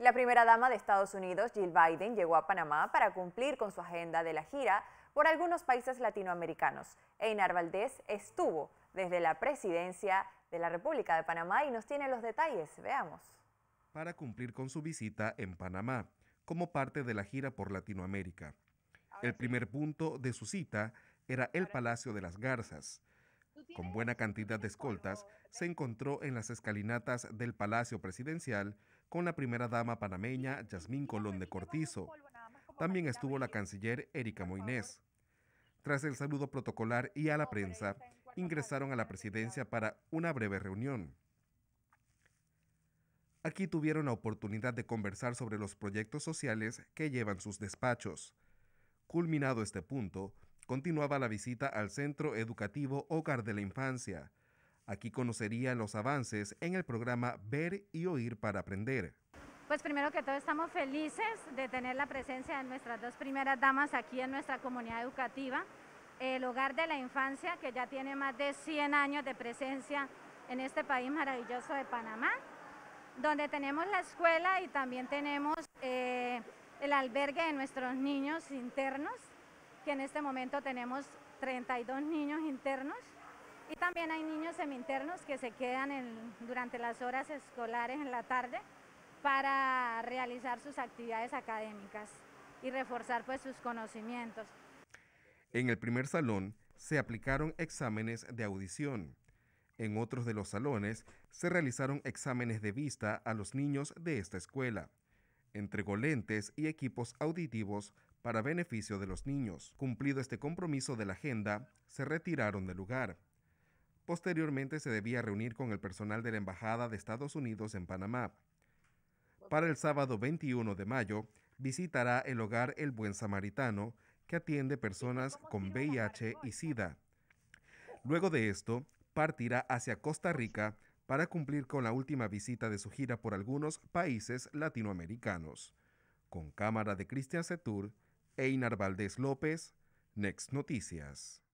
la primera dama de Estados Unidos, Jill Biden, llegó a Panamá para cumplir con su agenda de la gira por algunos países latinoamericanos. Einar Valdés estuvo desde la presidencia de la República de Panamá y nos tiene los detalles. Veamos. Para cumplir con su visita en Panamá, como parte de la gira por Latinoamérica. El primer punto de su cita era el Palacio de las Garzas, con buena cantidad de escoltas, se encontró en las escalinatas del Palacio Presidencial con la primera dama panameña Yasmín Colón de Cortizo. También estuvo la canciller Erika Moinés. Tras el saludo protocolar y a la prensa, ingresaron a la presidencia para una breve reunión. Aquí tuvieron la oportunidad de conversar sobre los proyectos sociales que llevan sus despachos. Culminado este punto, continuaba la visita al Centro Educativo Hogar de la Infancia. Aquí conocería los avances en el programa Ver y Oír para Aprender. Pues primero que todo estamos felices de tener la presencia de nuestras dos primeras damas aquí en nuestra comunidad educativa. El Hogar de la Infancia, que ya tiene más de 100 años de presencia en este país maravilloso de Panamá, donde tenemos la escuela y también tenemos eh, el albergue de nuestros niños internos en este momento tenemos 32 niños internos y también hay niños seminternos que se quedan durante las horas escolares en la tarde para realizar sus actividades académicas y reforzar pues sus conocimientos. En el primer salón se aplicaron exámenes de audición. En otros de los salones se realizaron exámenes de vista a los niños de esta escuela lentes y equipos auditivos para beneficio de los niños. Cumplido este compromiso de la agenda, se retiraron del lugar. Posteriormente se debía reunir con el personal de la Embajada de Estados Unidos en Panamá. Para el sábado 21 de mayo, visitará el hogar El Buen Samaritano, que atiende personas con VIH y SIDA. Luego de esto, partirá hacia Costa Rica para cumplir con la última visita de su gira por algunos países latinoamericanos. Con cámara de Cristian Setur, Einar Valdés López, Next Noticias.